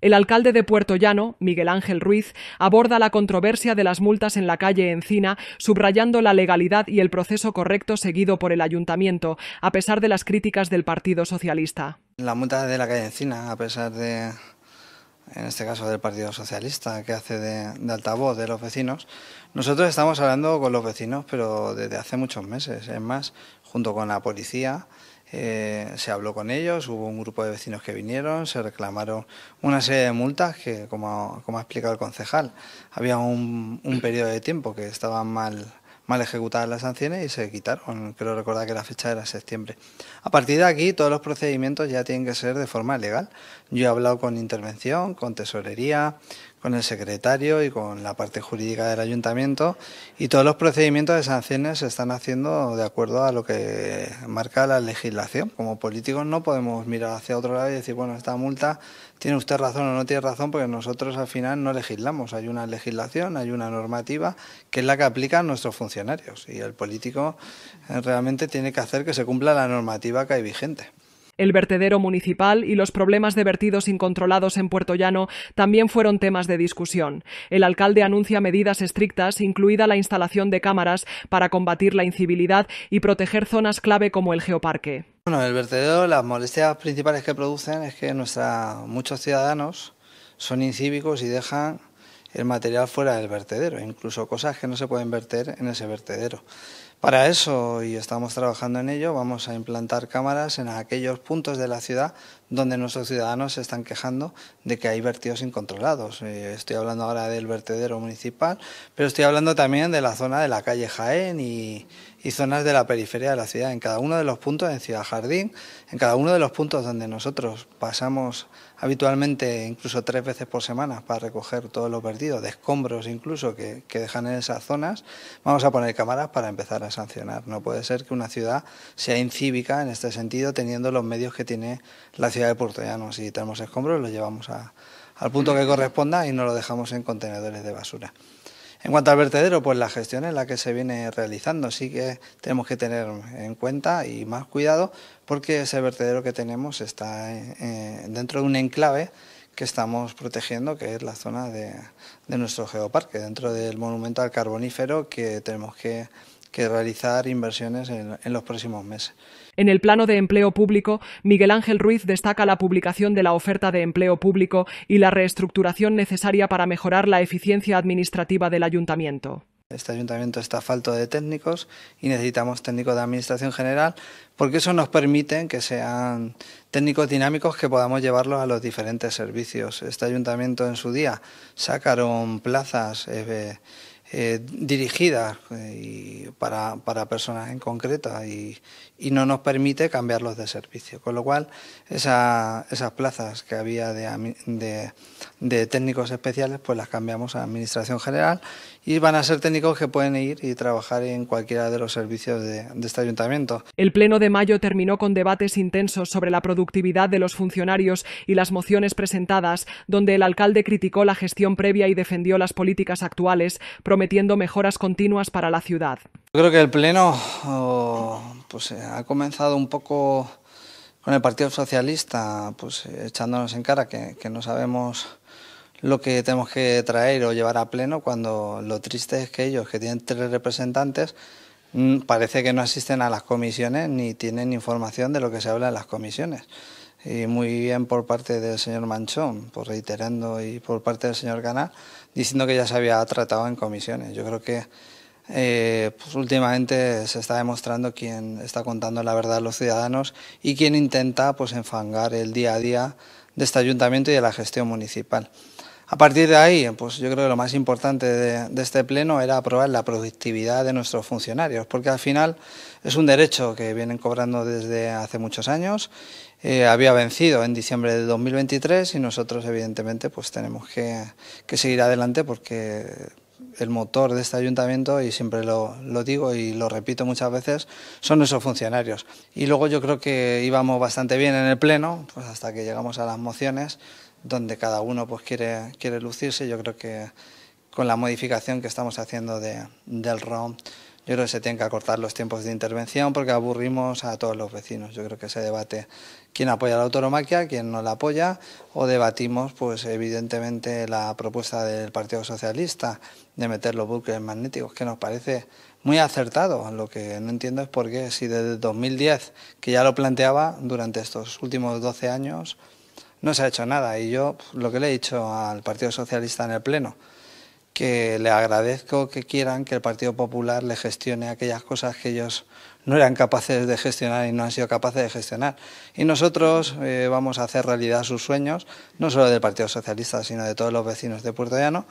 El alcalde de Puerto Llano, Miguel Ángel Ruiz, aborda la controversia de las multas en la calle Encina, subrayando la legalidad y el proceso correcto seguido por el ayuntamiento, a pesar de las críticas del Partido Socialista. La multa de la calle Encina, a pesar de, en este caso del Partido Socialista, que hace de, altavoz de los vecinos, nosotros estamos hablando con los vecinos, pero desde hace muchos meses. Es más, junto con la policía eh, se habló con ellos, hubo un grupo de vecinos que vinieron, se reclamaron una serie de multas que, como, ha explicado el concejal, había un, periodo de tiempo que estaban mal, mal ejecutadas las sanciones y se quitaron. Creo recordar que la fecha era septiembre. A partir de aquí, todos los procedimientos ya tienen que ser de forma legal. Yo he hablado con intervención, con tesorería, con el secretario y con la parte jurídica del ayuntamiento y todos los procedimientos de sanciones se están haciendo de acuerdo a lo que marca la legislación. Como políticos no podemos mirar hacia otro lado y decir, bueno, esta multa tiene usted razón o no tiene razón porque nosotros al final no legislamos. Hay una legislación, hay una normativa que es la que aplican nuestros funcionarios y el político eh, realmente tiene que hacer que se cumpla la normativa que hay vigente. El vertedero municipal y los problemas de vertidos incontrolados en Puerto Llano también fueron temas de discusión. El alcalde anuncia medidas estrictas, incluida la instalación de cámaras para combatir la incivilidad y proteger zonas clave como el geoparque. Bueno, el vertedero, las molestias principales que producen es que muchos ciudadanos son incívicos y dejan el material fuera del vertedero, incluso cosas que no se pueden verter en ese vertedero. Para eso, y estamos trabajando en ello, vamos a implantar cámaras en aquellos puntos de la ciudad donde nuestros ciudadanos se están quejando de que hay vertidos incontrolados. Eh, estoy hablando ahora del vertedero municipal, pero estoy hablando también de la zona de la calle Jaén y, zonas de la periferia de la ciudad. En cada uno de los puntos, en Ciudad Jardín, en cada uno de los puntos donde nosotros pasamos habitualmente incluso tres veces por semana para recoger todos los vertidos, de escombros incluso que dejan en esas zonas, vamos a poner cámaras para empezar a sancionar. No puede ser que una ciudad sea incívica en este sentido, teniendo los medios que tiene la ciudad de de Llano, Si tenemos escombros, lo llevamos al punto que corresponda y no lo dejamos en contenedores de basura. En cuanto al vertedero, pues la gestión es la que se viene realizando, sí que tenemos que tener en cuenta y más cuidado porque ese vertedero que tenemos está eh, dentro de un enclave que estamos protegiendo, que es la zona de, nuestro geoparque, dentro del Monumental carbonífero que tenemos que que realizar inversiones en, los próximos meses. En el plano de empleo público, Miguel Ángel Ruiz destaca la publicación de la oferta de empleo público y la reestructuración necesaria para mejorar la eficiencia administrativa del ayuntamiento. Este ayuntamiento está falto de técnicos y necesitamos técnicos de administración general porque eso nos permite que sean técnicos dinámicos que podamos llevarlos a los diferentes servicios. Este ayuntamiento en su día sacaron plazas. Eh, eh, dirigidas eh, para, personas en concreta y, no nos permite cambiarlos de servicio. Con lo cual, esas plazas que había de, técnicos especiales, pues las cambiamos a Administración General y van a ser técnicos que pueden ir y trabajar en cualquiera de los servicios de, de este ayuntamiento. El Pleno de mayo terminó con debates intensos sobre la productividad de los funcionarios y las mociones presentadas, donde el alcalde criticó la gestión previa y defendió las políticas actuales, prometiendo mejoras continuas para la ciudad. Yo creo que el Pleno oh, pues, eh, ha comenzado un poco con el Partido Socialista, pues eh, echándonos en cara que no sabemos lo que tenemos que traer o llevar a pleno cuando lo triste es que ellos, que tienen tres representantes, mm, parece que no asisten a las comisiones ni tienen información de lo que se habla en las comisiones y muy bien por parte del señor Manchón, por reiterando, y por parte del señor Canal, diciendo que ya se había tratado en comisiones. Yo creo que eh, pues, últimamente se está demostrando quién está contando la verdad a los ciudadanos y quién intenta pues, enfangar el día a día de este ayuntamiento y de la gestión municipal. A partir de ahí, pues yo creo que lo más importante de, este pleno era aprobar la productividad de nuestros funcionarios, porque al final es un derecho que vienen cobrando desde hace muchos años. Eh, había vencido en diciembre de 2023 y nosotros, evidentemente, pues tenemos que, seguir adelante porque el motor de este ayuntamiento, y siempre lo, lo, digo y lo repito muchas veces, son nuestros funcionarios. Y luego yo creo que íbamos bastante bien en el Pleno, pues hasta que llegamos a las mociones, donde cada uno pues, quiere, quiere lucirse. Yo creo que con la modificación que estamos haciendo de, del ROM, yo creo que se tienen que acortar los tiempos de intervención porque aburrimos a todos los vecinos. Yo creo que se debate quién apoya la autonomaquia, quién no la apoya, o debatimos, pues evidentemente, la propuesta del Partido Socialista de meter los buques magnéticos, que nos parece muy acertado. Lo que no entiendo es por qué, si desde 2010, que ya lo planteaba, durante estos últimos 12 años, no se ha hecho nada. Y yo pues, lo que le he dicho al Partido Socialista en el Pleno, que le agradezco que quieran que el Partido Popular le gestione aquellas cosas que ellos no eran capaces de gestionar y no han sido capaces de gestionar. Y nosotros eh, vamos a hacer realidad sus sueños, no solo del Partido Socialista, sino de todos los vecinos de Puerto Llano.